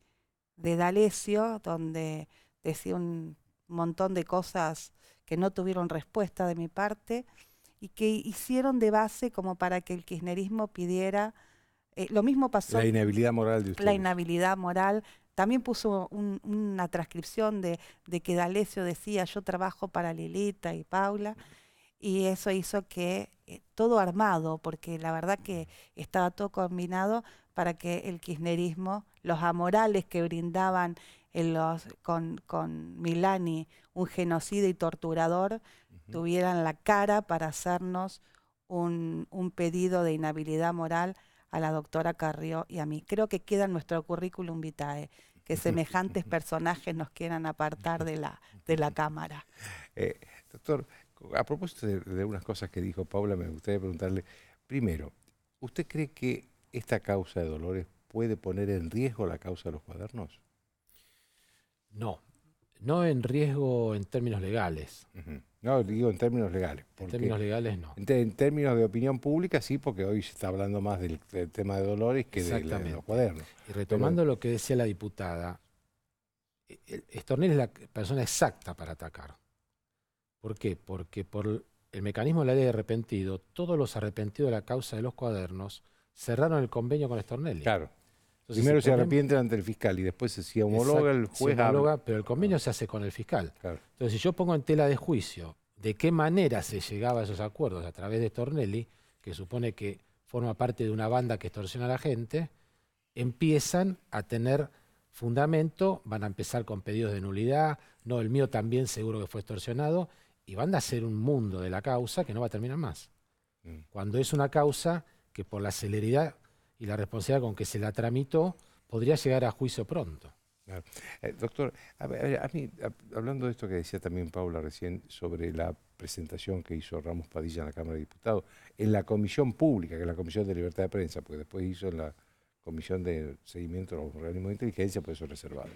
de D'Alessio, donde decía un montón de cosas que no tuvieron respuesta de mi parte y que hicieron de base como para que el kirchnerismo pidiera eh, lo mismo pasó. La inhabilidad moral La inhabilidad moral. También puso una transcripción de, que D'Alessio decía: Yo trabajo para Lilita y Paula. Y eso hizo que eh, todo armado, porque la verdad que estaba todo combinado para que el kirchnerismo, los amorales que brindaban los, con, Milani, un genocida y torturador, tuvieran la cara para hacernos un, un pedido de inhabilidad moral a la doctora Carrió y a mí. Creo que queda en nuestro currículum vitae que semejantes personajes nos quieran apartar de la, de la cámara. Eh, doctor, a propósito de, de, unas cosas que dijo Paula, me gustaría preguntarle, primero, ¿usted cree que esta causa de Dolores puede poner en riesgo la causa de los cuadernos? No, no en riesgo en términos legales. No, digo en términos legales. En términos legales no. En, términos de opinión pública sí, porque hoy se está hablando más del, tema de Dolores que de, los cuadernos. Y retomando lo que decía la diputada, Estornel es la persona exacta para atacar. ¿Por qué? Porque por el mecanismo de la ley de arrepentido, todos los arrepentidos de la causa de los cuadernos cerraron el convenio con Estornell. Claro, Primero se, arrepienten ante el fiscal y después se homologa el juez. Se homologa, pero el convenio se hace con el fiscal. Entonces, si yo pongo en tela de juicio de qué manera se llegaba a esos acuerdos a través de Tornelli, que supone que forma parte de una banda que extorsiona a la gente, empiezan a tener fundamento, van a empezar con pedidos de nulidad, no, el mío también seguro que fue extorsionado, y van a hacer un mundo de la causa que no va a terminar más. Mm. Cuando es una causa que por la celeridad y la responsabilidad con que se la tramitó podría llegar a juicio pronto. Eh, doctor, a, mí, hablando de esto que decía también Paula recién sobre la presentación que hizo Ramos Padilla en la Cámara de Diputados, en la Comisión Pública, que es la Comisión de Libertad de Prensa, porque después hizo en la Comisión de Seguimiento de los Organismos de Inteligencia, por eso reservado.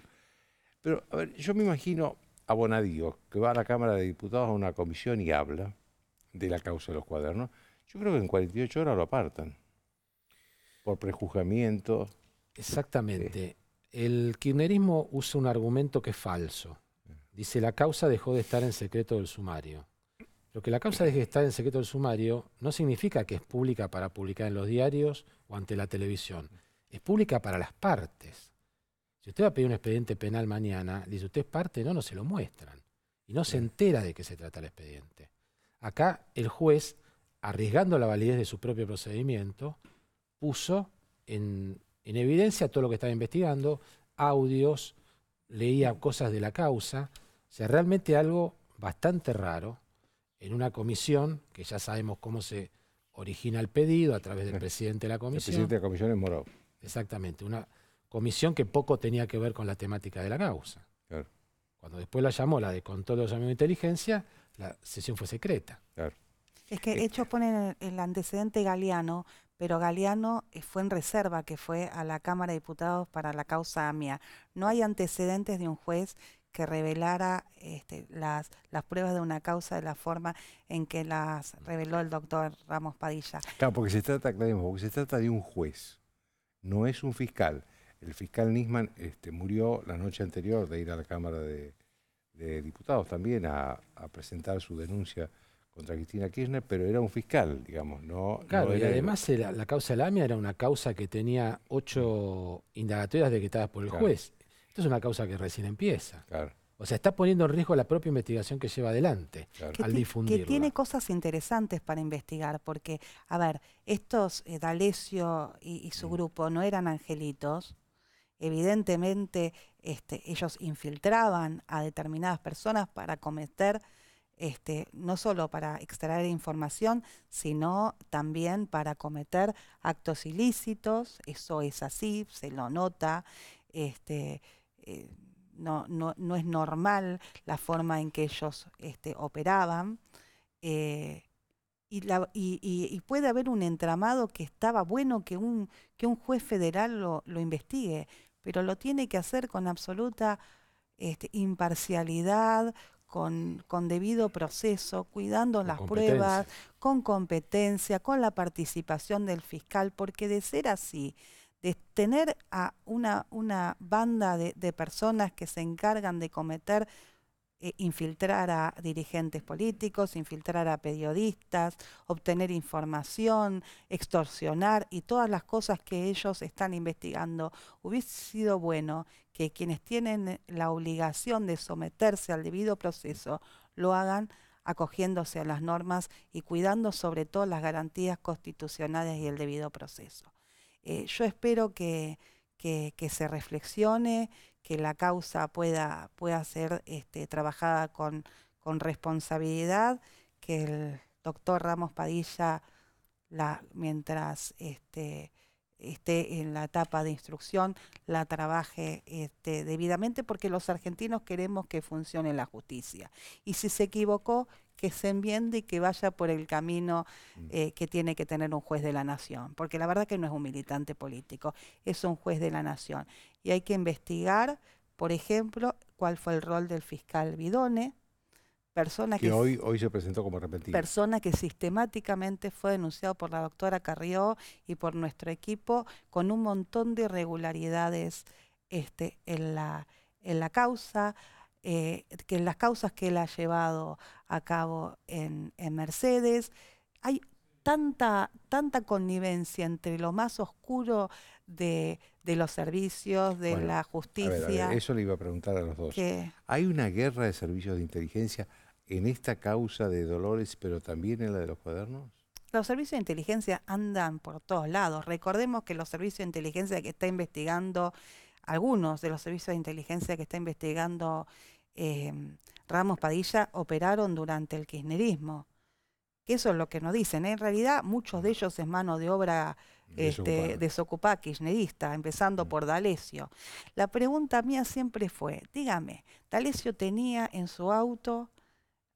Pero, a ver, yo me imagino a Bonadío, que va a la Cámara de Diputados a una comisión y habla de la causa de los cuadernos. Yo creo que en 48 horas lo apartan por prejuzgamiento. Exactamente. El kirchnerismo usa un argumento que es falso. Dice, la causa dejó de estar en secreto del sumario. Lo que la causa deje de estar en secreto del sumario no significa que es pública para publicar en los diarios o ante la televisión. Es pública para las partes. Si usted va a pedir un expediente penal mañana, dice, usted es parte, no, no se lo muestran. Y no se entera de qué se trata el expediente. Acá el juez, arriesgando la validez de su propio procedimiento, puso en, evidencia todo lo que estaba investigando, audios, leía cosas de la causa, o sea, realmente algo bastante raro en una comisión, que ya sabemos cómo se origina el pedido a través del presidente de la comisión. El presidente de la comisión es Moró. Exactamente, una comisión que poco tenía que ver con la temática de la causa. Cuando después la llamó la de control de los amigos de inteligencia, la sesión fue secreta. Claro. Es que hechos eh, ponen el antecedente galeano pero Galeano eh, fue en reserva, que fue a la Cámara de Diputados para la causa AMIA. No hay antecedentes de un juez que revelara este, las, las pruebas de una causa de la forma en que las reveló el doctor Ramos Padilla. Claro, porque se trata, porque se trata de un juez, no es un fiscal. El fiscal Nisman este, murió la noche anterior de ir a la Cámara de, Diputados también a, a presentar su denuncia contra Cristina Kirchner, pero era un fiscal, digamos, no. Claro, y además la causa de Lamia era una causa que tenía ocho indagatorias decretadas por el juez. Esto es una causa que recién empieza. O sea, está poniendo en riesgo la propia investigación que lleva adelante al difundirla. Que tiene cosas interesantes para investigar, porque, a ver, estos, eh, D'Alessio y, su mm. grupo, no eran angelitos. Evidentemente, este, ellos infiltraban a determinadas personas para cometer este, no solo para extraer información, sino también para cometer actos ilícitos, eso es así, se lo nota, este, eh, no, es normal la forma en que ellos este, operaban. Eh, y, puede haber un entramado que estaba bueno que un, juez federal lo, investigue, pero lo tiene que hacer con absoluta imparcialidad, con, debido proceso, cuidando las pruebas, con competencia, con la participación del fiscal, porque de ser así, de tener a una, una banda de, de personas que se encargan de cometer eh, infiltrar a dirigentes políticos, infiltrar a periodistas, obtener información, extorsionar y todas las cosas que ellos están investigando. Hubiese sido bueno que quienes tienen la obligación de someterse al debido proceso lo hagan acogiéndose a las normas y cuidando sobre todo las garantías constitucionales y el debido proceso. Eh, yo espero que, que, se reflexione, que la causa pueda, pueda ser este, trabajada con, con responsabilidad, que el doctor Ramos Padilla, la, mientras este, esté en la etapa de instrucción, la trabaje este, debidamente, porque los argentinos queremos que funcione la justicia. Y si se equivocó, que se enmiende y que vaya por el camino mm. eh, que tiene que tener un juez de la nación, porque la verdad que no es un militante político, es un juez de la nación. Y hay que investigar, por ejemplo, cuál fue el rol del fiscal Bidone, persona que, hoy, hoy se presentó como arrepentido. Persona que sistemáticamente fue denunciado por la doctora Carrió y por nuestro equipo con un montón de irregularidades este, en, la, en la causa. Eh, que las causas que él ha llevado a cabo en, Mercedes. Hay tanta, tanta connivencia entre lo más oscuro de, los servicios, de la justicia. eso le iba a preguntar a los dos. ¿Hay una guerra de servicios de inteligencia en esta causa de Dolores, pero también en la de los cuadernos? Los servicios de inteligencia andan por todos lados. Recordemos que los servicios de inteligencia que está investigando, algunos de los servicios de inteligencia que está investigando eh, Ramos Padilla operaron durante el kirchnerismo. Que eso es lo que nos dicen. En realidad, muchos de mm. ellos es mano de obra este, desocupada kirchnerista, empezando mm. por D'Alessio. La pregunta mía siempre fue, dígame, D'Alessio tenía en su auto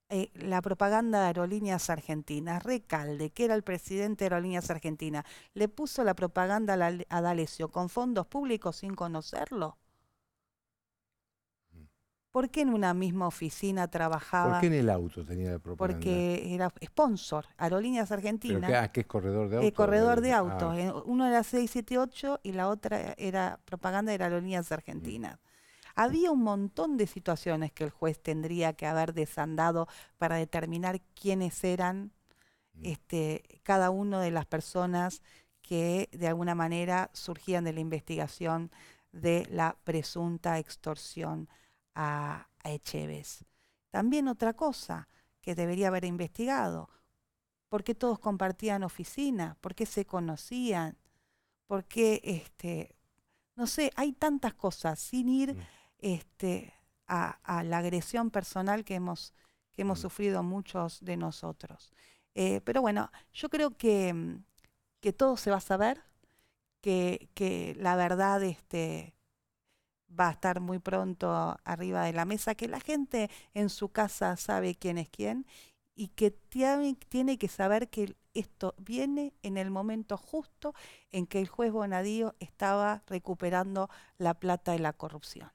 eh, la propaganda de Aerolíneas Argentinas. Recalde, que era el presidente de Aerolíneas Argentinas, le puso la propaganda a, D'Alessio con fondos públicos sin conocerlo. ¿Por qué en una misma oficina trabajaba? ¿Por qué en el auto tenía la propaganda? Porque era sponsor, Aerolíneas Argentinas. qué, ah, es corredor de autos? corredor de autos. Ah. Eh, uno era 678 y la otra era propaganda de Aerolíneas Argentinas. Había un montón de situaciones que el juez tendría que haber desandado para determinar quiénes eran mm. este, cada una de las personas que de alguna manera surgían de la investigación de la presunta extorsión a, Echeves. También otra cosa que debería haber investigado, por qué todos compartían oficina, por qué se conocían, por qué, este, no sé, hay tantas cosas sin ir mm. este, a, la agresión personal que hemos, que hemos mm. sufrido muchos de nosotros. Eh, pero bueno, yo creo que, que todo se va a saber, que, que la verdad este, va a estar muy pronto arriba de la mesa, que la gente en su casa sabe quién es quién y que tiene que saber que esto viene en el momento justo en que el juez Bonadío estaba recuperando la plata de la corrupción.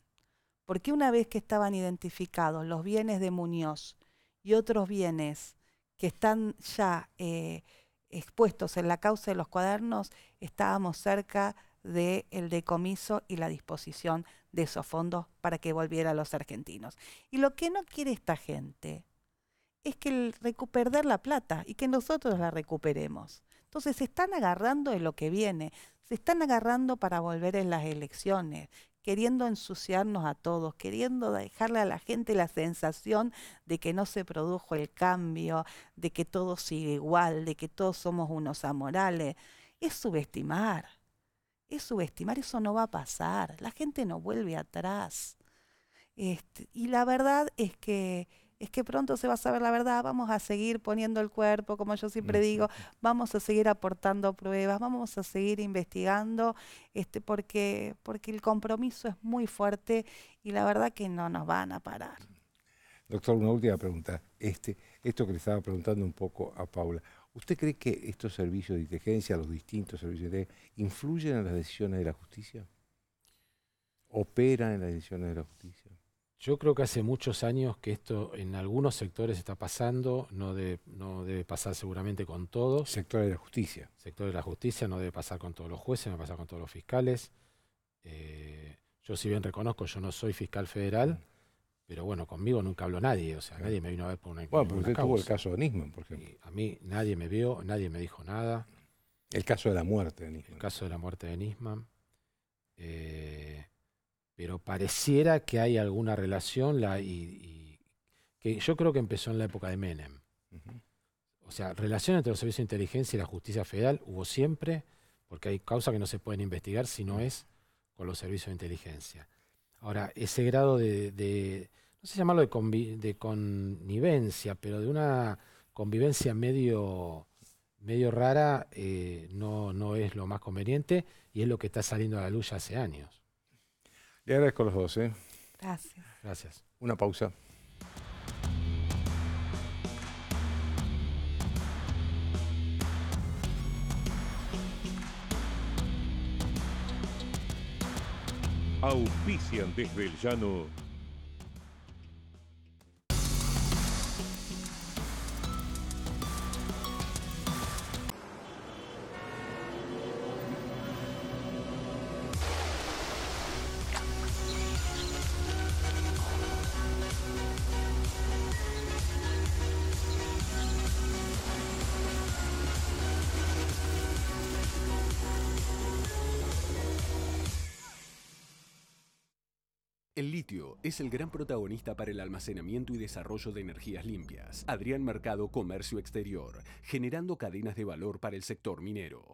Porque una vez que estaban identificados los bienes de Muñoz y otros bienes que están ya eh, expuestos en la causa de los cuadernos, estábamos cerca del decomiso y la disposición de esos fondos para que volviera los argentinos. Y lo que no quiere esta gente es que el recuperar la plata y que nosotros la recuperemos. Entonces se están agarrando en lo que viene, se están agarrando para volver en las elecciones, queriendo ensuciarnos a todos, queriendo dejarle a la gente la sensación de que no se produjo el cambio, de que todo sigue igual, de que todos somos unos amorales, es subestimar es subestimar, eso no va a pasar, la gente no vuelve atrás. Este, y la verdad es que es que pronto se va a saber la verdad, vamos a seguir poniendo el cuerpo, como yo siempre digo, vamos a seguir aportando pruebas, vamos a seguir investigando, este, porque, porque el compromiso es muy fuerte y la verdad que no nos van a parar. Doctor, una última pregunta. Este, esto que le estaba preguntando un poco a Paula. ¿Usted cree que estos servicios de inteligencia, los distintos servicios de inteligencia, influyen en las decisiones de la justicia? ¿Operan en las decisiones de la justicia? Yo creo que hace muchos años que esto en algunos sectores está pasando, no debe, pasar seguramente con todos. Sector de la justicia. Sector de la justicia no debe pasar con todos los jueces, no debe pasar con todos los fiscales. Eh, yo si bien reconozco, yo no soy fiscal federal. Mm pero bueno, conmigo nunca habló nadie, o sea, nadie me vino a ver por una Bueno, porque usted el caso de Nisman, por ejemplo. a mí nadie me vio, nadie me dijo nada. El caso de la muerte de Nisman. El caso de la muerte de Nisman. Eh, pero pareciera que hay alguna relación, la, y, que yo creo que empezó en la época de Menem. O sea, relación entre los servicios de inteligencia y la justicia federal hubo siempre, porque hay causas que no se pueden investigar si no es con los servicios de inteligencia. Ahora, ese grado de, de no sé llamarlo de, de, connivencia, pero de una convivencia medio, medio rara, eh, no, no es lo más conveniente y es lo que está saliendo a la luz ya hace años. Le agradezco a los dos. ¿eh? Gracias. Gracias. Una pausa. Auspician desde el llano es el gran protagonista para el almacenamiento y desarrollo de energías limpias. Adrián Mercado Comercio Exterior, generando cadenas de valor para el sector minero.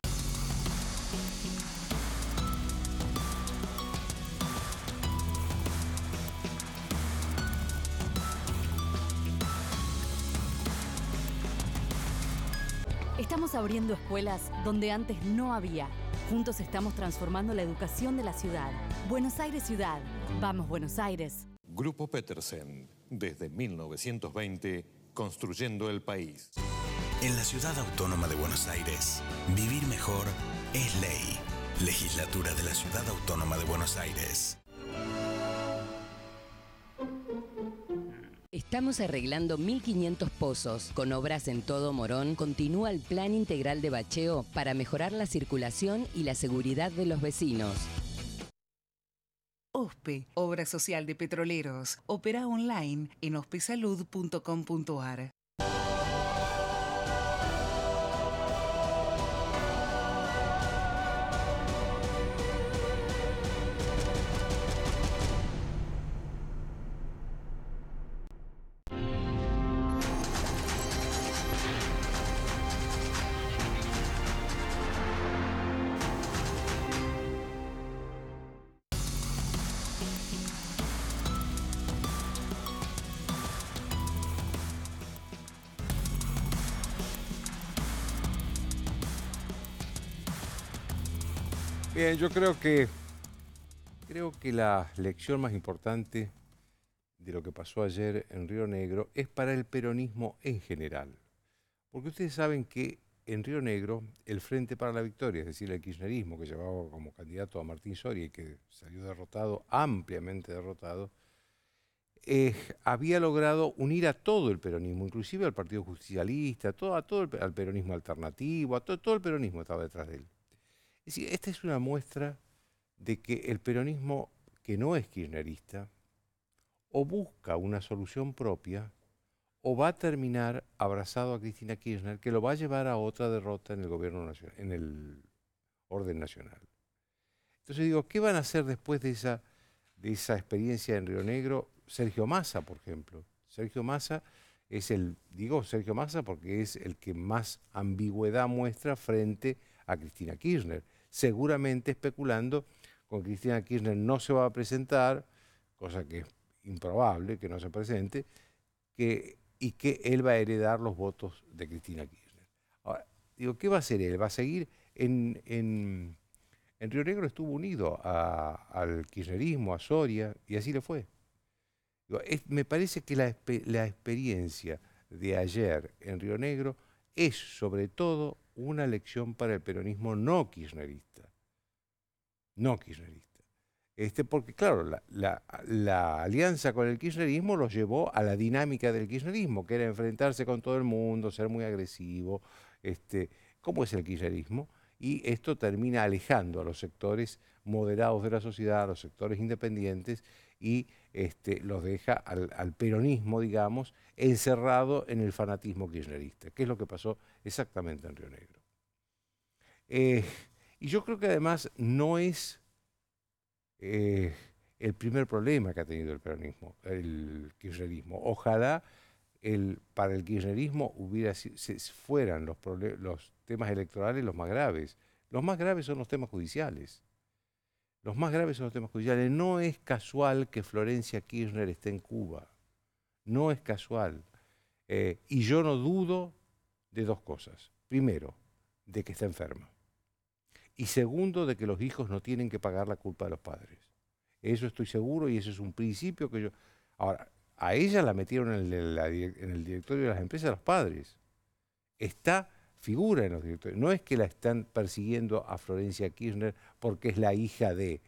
Estamos abriendo escuelas donde antes no había Juntos estamos transformando la educación de la ciudad. Buenos Aires Ciudad. Vamos Buenos Aires. Grupo Petersen, desde 1920, construyendo el país. En la ciudad autónoma de Buenos Aires, vivir mejor es ley. Legislatura de la Ciudad Autónoma de Buenos Aires. Estamos arreglando 1.500 pozos. Con obras en todo Morón, continúa el plan integral de bacheo para mejorar la circulación y la seguridad de los vecinos. OSPE, Obra Social de Petroleros. Opera online en ospesalud.com.ar. yo creo que, creo que la lección más importante de lo que pasó ayer en Río Negro es para el peronismo en general. Porque ustedes saben que en Río Negro el Frente para la Victoria, es decir, el kirchnerismo que llevaba como candidato a Martín Soria y que salió derrotado, ampliamente derrotado, eh, había logrado unir a todo el peronismo, inclusive al Partido Justicialista, a todo al peronismo alternativo, a todo el peronismo estaba detrás de él esta es una muestra de que el peronismo que no es kirchnerista o busca una solución propia o va a terminar abrazado a Cristina Kirchner que lo va a llevar a otra derrota en el gobierno nacional, en el orden nacional. Entonces digo, ¿qué van a hacer después de esa, de esa experiencia en Río Negro? Sergio Massa, por ejemplo. Sergio Massa es el, digo Sergio Massa porque es el que más ambigüedad muestra frente a Cristina Kirchner seguramente especulando con Cristina Kirchner no se va a presentar, cosa que es improbable que no se presente, que, y que él va a heredar los votos de Cristina Kirchner. Ahora, digo, ¿qué va a hacer él? ¿Va a seguir en, en, Río Negro? Estuvo unido al kirchnerismo, a Soria, y así le fue. me parece que la, la experiencia de ayer en Río Negro es sobre todo una lección para el peronismo no kirchnerista. No kirchnerista. Este, porque, claro, la, alianza con el kirchnerismo los llevó a la dinámica del kirchnerismo, que era enfrentarse con todo el mundo, ser muy agresivo. Este, ¿Cómo es el kirchnerismo? y esto termina alejando a los sectores moderados de la sociedad, a los sectores independientes, y este, los deja al, peronismo, digamos, encerrado en el fanatismo kirchnerista, que es lo que pasó exactamente en Río Negro. Eh, y yo creo que además no es eh, el primer problema que ha tenido el peronismo, el kirchnerismo. Ojalá el, para el kirchnerismo hubiera, fueran los, los temas electorales los más graves. Los más graves son los temas judiciales. Los más graves son los temas judiciales. No es casual que Florencia Kirchner esté en Cuba. No es casual. Eh, y yo no dudo de dos cosas. Primero, de que está enferma. Y segundo, de que los hijos no tienen que pagar la culpa de los padres. Eso estoy seguro y eso es un principio que yo... Ahora, a ella la metieron en el, en el directorio de las empresas de los padres. Está figura en los directorios. No es que la están persiguiendo a Florencia Kirchner porque es la hija de...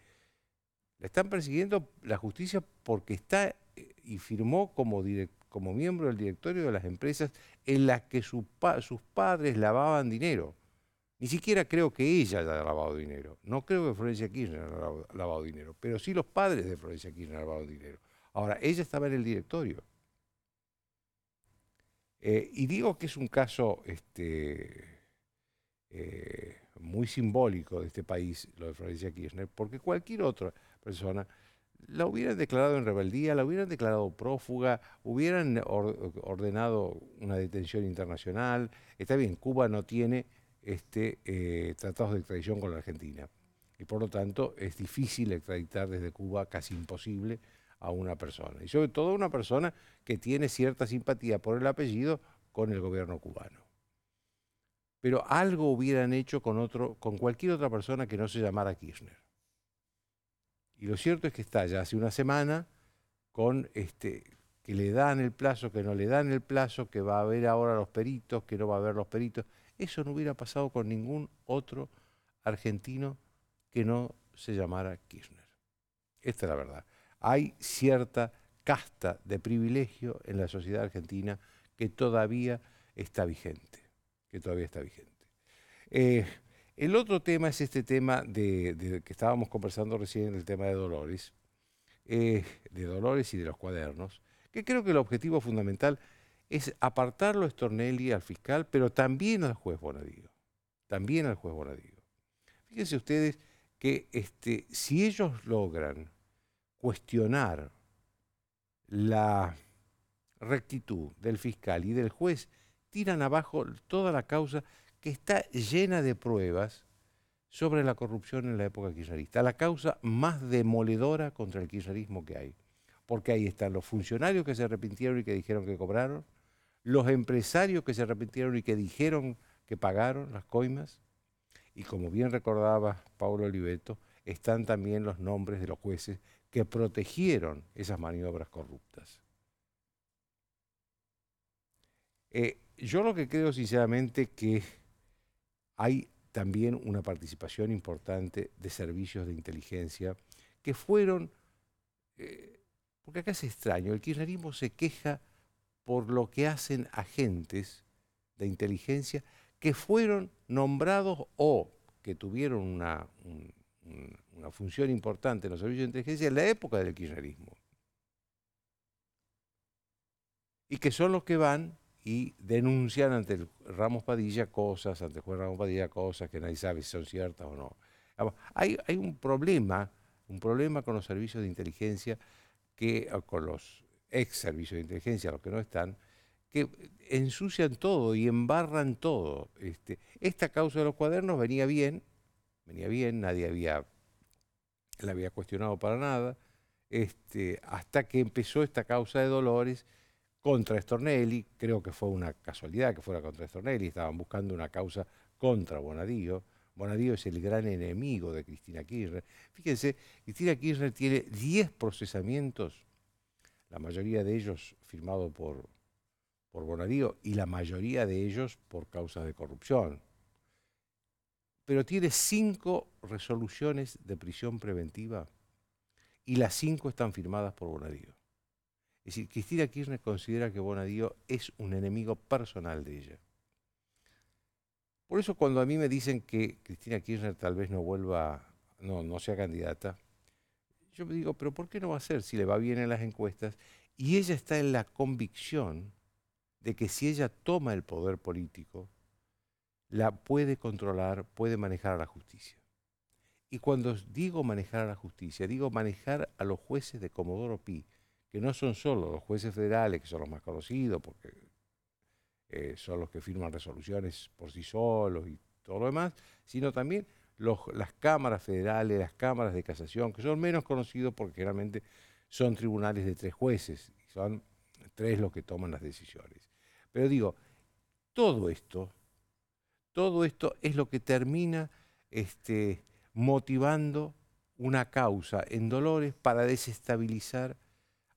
La están persiguiendo la justicia porque está eh, y firmó como, como miembro del directorio de las empresas en las que sus padres lavaban dinero. Ni siquiera creo que ella haya lavado dinero. No creo que Florencia Kirchner haya lavado, dinero, pero sí los padres de Florencia Kirchner lavado dinero. Ahora, ella estaba en el directorio. Eh, y digo que es un caso este, eh, muy simbólico de este país, lo de Florencia Kirchner, porque cualquier otra persona la hubieran declarado en rebeldía, la hubieran declarado prófuga, hubieran ordenado una detención internacional. Está bien, Cuba no tiene este, eh, tratados de extradición con la Argentina. Y por lo tanto es difícil extraditar desde Cuba, casi imposible, a una persona. Y sobre todo a una persona que tiene cierta simpatía por el apellido con el gobierno cubano. Pero algo hubieran hecho con, otro, con cualquier otra persona que no se llamara Kirchner. Y lo cierto es que está ya hace una semana con este, que le dan el plazo, que no le dan el plazo, que va a haber ahora los peritos, que no va a haber los peritos. Eso no hubiera pasado con ningún otro argentino que no se llamara Kirchner. Esta es la verdad hay cierta casta de privilegio en la sociedad argentina que todavía está vigente, que todavía está vigente. Eh, el otro tema es este tema de, que estábamos conversando recién, el tema de Dolores, eh, de Dolores y de los cuadernos, que creo que el objetivo fundamental es apartarlo a Stornelli, al fiscal, pero también al juez Bonadío. También al juez Bonadío. Fíjense ustedes que este, si ellos logran cuestionar la rectitud del fiscal y del juez, tiran abajo toda la causa que está llena de pruebas sobre la corrupción en la época kirchnerista, la causa más demoledora contra el kirchnerismo que hay. Porque ahí están los funcionarios que se arrepintieron y que dijeron que cobraron, los empresarios que se arrepintieron y que dijeron que pagaron las coimas, y como bien recordaba Paulo Oliveto, están también los nombres de los jueces que protegieron esas maniobras corruptas. Eh, yo lo que creo sinceramente que hay también una participación importante de servicios de inteligencia que fueron, eh, porque acá es extraño, el kirchnerismo se queja por lo que hacen agentes de inteligencia que fueron nombrados o que tuvieron una, una función importante en los servicios de inteligencia en la época del kirchnerismo. Y que son los que van y denuncian ante Ramos Padilla cosas, ante el Ramos Padilla cosas que nadie sabe si son ciertas o no. Hay, hay un problema, un problema con los servicios de inteligencia que, con los ex servicios de inteligencia, los que no están, que ensucian todo y embarran todo. Este, esta causa de los cuadernos venía bien, venía bien, nadie había, la había cuestionado para nada, este, hasta que empezó esta causa de Dolores contra Estornelli, creo que fue una casualidad que fuera contra Estornelli, estaban buscando una causa contra Bonadío. Bonadío es el gran enemigo de Cristina Kirchner. Fíjense, Cristina Kirchner tiene 10 procesamientos, la mayoría de ellos firmados por, por Bonadío y la mayoría de ellos por causas de corrupción pero tiene cinco resoluciones de prisión preventiva y las cinco están firmadas por Bonadío. Es decir, Cristina Kirchner considera que Bonadío es un enemigo personal de ella. Por eso cuando a mí me dicen que Cristina Kirchner tal vez no vuelva, no, no sea candidata, yo me digo, pero ¿por qué no va a ser si le va bien en las encuestas? Y ella está en la convicción de que si ella toma el poder político, la puede controlar, puede manejar a la justicia. Y cuando digo manejar a la justicia, digo manejar a los jueces de Comodoro Pi, que no son solo los jueces federales, que son los más conocidos, porque eh, son los que firman resoluciones por sí solos y todo lo demás, sino también las cámaras federales, las cámaras de casación, que son menos conocidos porque generalmente son tribunales de tres jueces, y son tres los que toman las decisiones. Pero digo, todo esto todo esto es lo que termina este, motivando una causa en Dolores para desestabilizar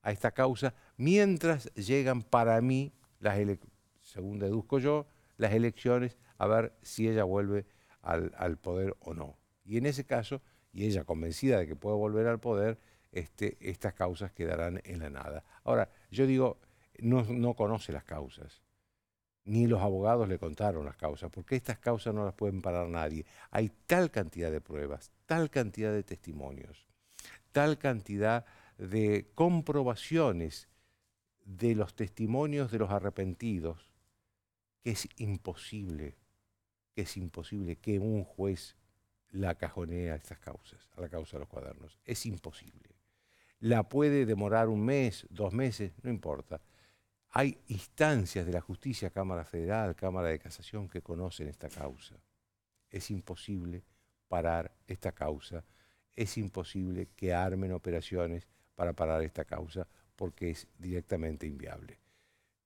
a esta causa mientras llegan para mí, según deduzco yo, las elecciones a ver si ella vuelve al, poder o no. Y en ese caso, y ella convencida de que puede volver al poder, este, estas causas quedarán en la nada. Ahora, yo digo, no conoce las causas ni los abogados le contaron las causas, porque estas causas no las pueden parar nadie. Hay tal cantidad de pruebas, tal cantidad de testimonios, tal cantidad de comprobaciones de los testimonios de los arrepentidos, que es imposible, que es imposible que un juez la cajonee a estas causas, a la causa de los cuadernos. Es imposible. La puede demorar un mes, dos meses, no importa hay instancias de la justicia, Cámara Federal, Cámara de Casación, que conocen esta causa. Es imposible parar esta causa, es imposible que armen operaciones para parar esta causa porque es directamente inviable.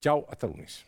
Chao, hasta lunes.